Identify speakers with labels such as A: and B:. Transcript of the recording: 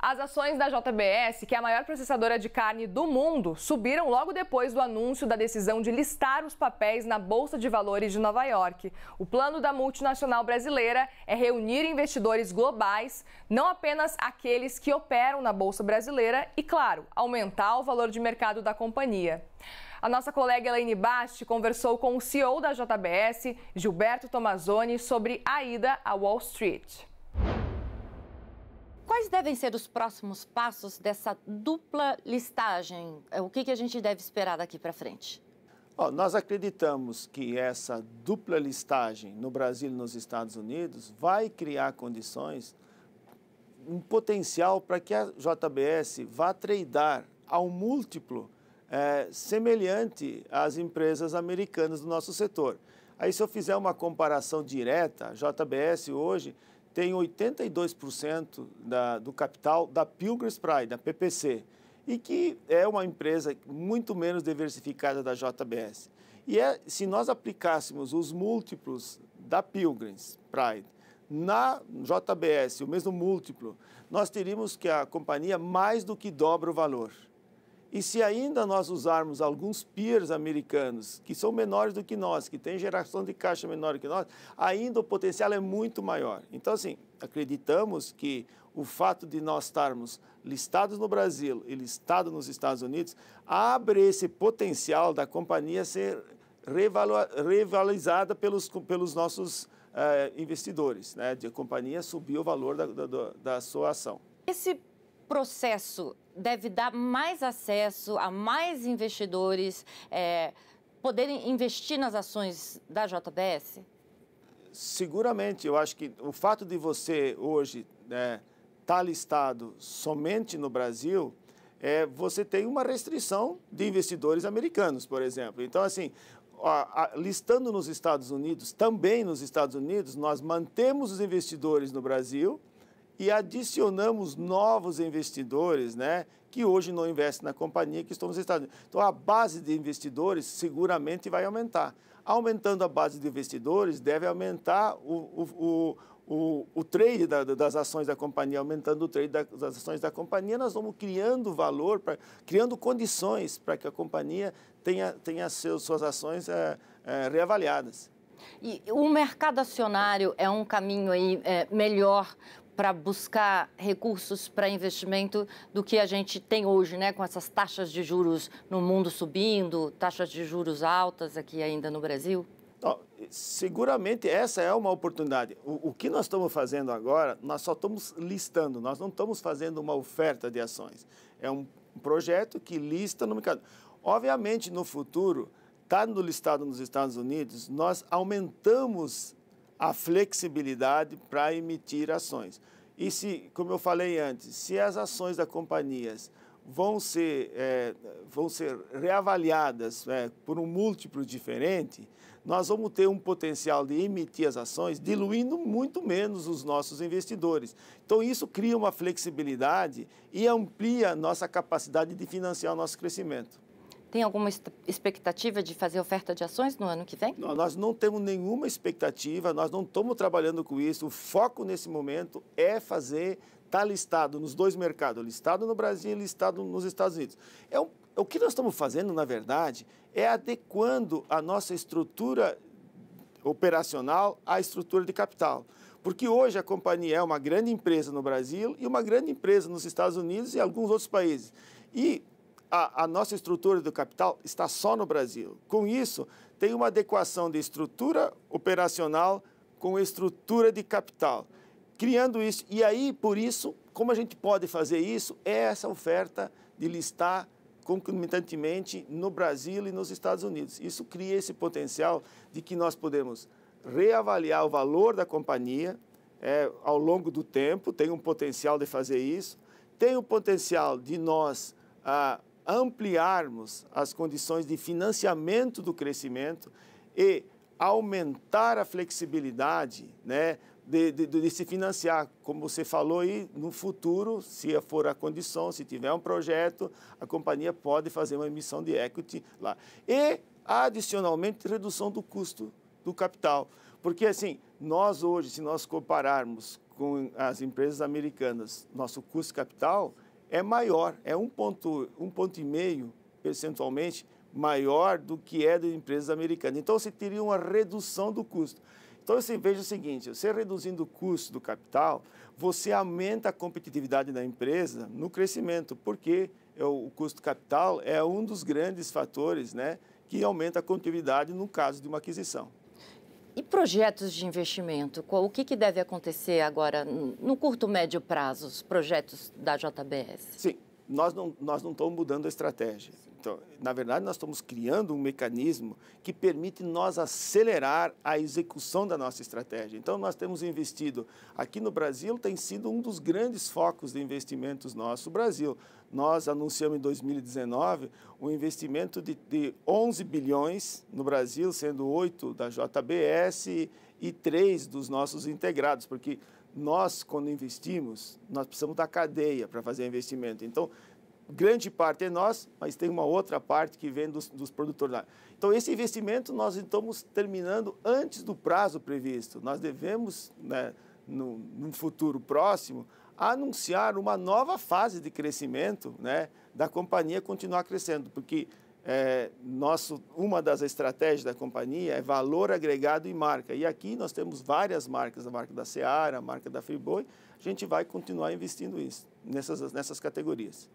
A: As ações da JBS, que é a maior processadora de carne do mundo, subiram logo depois do anúncio da decisão de listar os papéis na Bolsa de Valores de Nova York. O plano da multinacional brasileira é reunir investidores globais, não apenas aqueles que operam na Bolsa Brasileira, e, claro, aumentar o valor de mercado da companhia. A nossa colega Elaine Basti conversou com o CEO da JBS, Gilberto Tomazoni, sobre a ida à Wall Street. Quais devem ser os próximos passos dessa dupla listagem? É, o que, que a gente deve esperar daqui para
B: frente? Oh, nós acreditamos que essa dupla listagem no Brasil e nos Estados Unidos vai criar condições, um potencial para que a JBS vá tradar ao múltiplo é, semelhante às empresas americanas do nosso setor. Aí, se eu fizer uma comparação direta, a JBS hoje tem 82% da, do capital da Pilgrim's Pride, da PPC, e que é uma empresa muito menos diversificada da JBS. E é, se nós aplicássemos os múltiplos da Pilgrim's Pride na JBS, o mesmo múltiplo, nós teríamos que a companhia mais do que dobra o valor. E se ainda nós usarmos alguns peers americanos, que são menores do que nós, que têm geração de caixa menor que nós, ainda o potencial é muito maior. Então, assim, acreditamos que o fato de nós estarmos listados no Brasil e listados nos Estados Unidos abre esse potencial da companhia ser revalorizada pelos, pelos nossos uh, investidores. Né? De a companhia subir o valor da, da, da sua ação.
A: Esse processo deve dar mais acesso a mais investidores é, poderem investir nas ações da JBS?
B: Seguramente, eu acho que o fato de você hoje estar né, tá listado somente no Brasil, é, você tem uma restrição de investidores americanos, por exemplo. Então, assim, a, listando nos Estados Unidos, também nos Estados Unidos, nós mantemos os investidores no Brasil, e adicionamos novos investidores, né? Que hoje não investem na companhia, que estão nos Estados Unidos. Então, a base de investidores seguramente vai aumentar. Aumentando a base de investidores, deve aumentar o, o, o, o trade da, das ações da companhia. Aumentando o trade das ações da companhia, nós vamos criando valor, pra, criando condições para que a companhia tenha, tenha seus, suas ações é, é, reavaliadas.
A: E o mercado acionário é um caminho aí é, melhor para buscar recursos para investimento do que a gente tem hoje, né, com essas taxas de juros no mundo subindo, taxas de juros altas aqui ainda no Brasil?
B: seguramente essa é uma oportunidade. O, o, que nós estamos fazendo agora, nós só estamos listando, nós não estamos fazendo uma oferta de ações. É um projeto que lista no mercado. Obviamente, no futuro, estando tá listado nos Estados Unidos, nós aumentamos a flexibilidade para emitir ações. E se, como eu falei antes, se as ações da companhias vão ser, é, vão ser reavaliadas é, por um múltiplo diferente, nós vamos ter um potencial de emitir as ações diluindo muito menos os nossos investidores. Então, isso cria uma flexibilidade e amplia nossa capacidade de financiar o nosso crescimento.
A: Tem alguma expectativa de fazer oferta de ações no ano que vem? Não,
B: nós não temos nenhuma expectativa, nós não estamos trabalhando com isso. O foco nesse momento é fazer, está listado nos dois mercados, listado no Brasil e listado nos Estados Unidos. É um, o que nós estamos fazendo, na verdade, é adequando a nossa estrutura operacional à estrutura de capital. Porque hoje a companhia é uma grande empresa no Brasil e uma grande empresa nos Estados Unidos e alguns outros países. E a, a nossa estrutura do capital está só no Brasil. Com isso, tem uma adequação de estrutura operacional com estrutura de capital, criando isso. E aí, por isso, como a gente pode fazer isso? É essa oferta de listar concomitantemente no Brasil e nos Estados Unidos. Isso cria esse potencial de que nós podemos reavaliar o valor da companhia é, ao longo do tempo, tem um potencial de fazer isso, tem o potencial de nós ah, ampliarmos as condições de financiamento do crescimento e aumentar a flexibilidade né, de, de, de, se financiar, como você falou aí, no futuro, se for a condição, se tiver um projeto, a companhia pode fazer uma emissão de equity lá. E, adicionalmente, redução do custo do capital. Porque, assim, nós hoje, se nós compararmos com as empresas americanas, nosso custo capital é maior, é um ponto, um ponto e meio percentualmente maior do que é de empresas americanas. Então, você teria uma redução do custo. Então, você veja o seguinte, você reduzindo o custo do capital, você aumenta a competitividade da empresa no crescimento, porque é o custo do capital é um dos grandes fatores né, que aumenta a competitividade no caso de uma aquisição.
A: E projetos de investimento? O que, que deve acontecer agora, no curto, médio prazo, os projetos da JBS?
B: Sim, nós não, nós não estamos mudando a estratégia. Então, na verdade, nós estamos criando um mecanismo que permite nós acelerar a execução da nossa estratégia. Então, nós temos investido aqui no Brasil, tem sido um dos grandes focos de investimentos nosso. O Brasil, nós anunciamos em 2019 um investimento de, de 11 bilhões no Brasil, sendo 8 da JBS e 3 dos nossos integrados, porque nós, quando investimos, nós precisamos da cadeia para fazer investimento. Então, grande parte é nós, mas tem uma outra parte que vem dos, dos produtores lá. Então, esse investimento nós estamos terminando antes do prazo previsto. Nós devemos, né, no, num futuro próximo, anunciar uma nova fase de crescimento né, da companhia continuar crescendo, porque é, nosso, uma das estratégias da companhia é valor agregado e marca. E aqui nós temos várias marcas, a marca da Seara, a marca da Friboi. A gente vai continuar investindo isso, nessas, nessas categorias.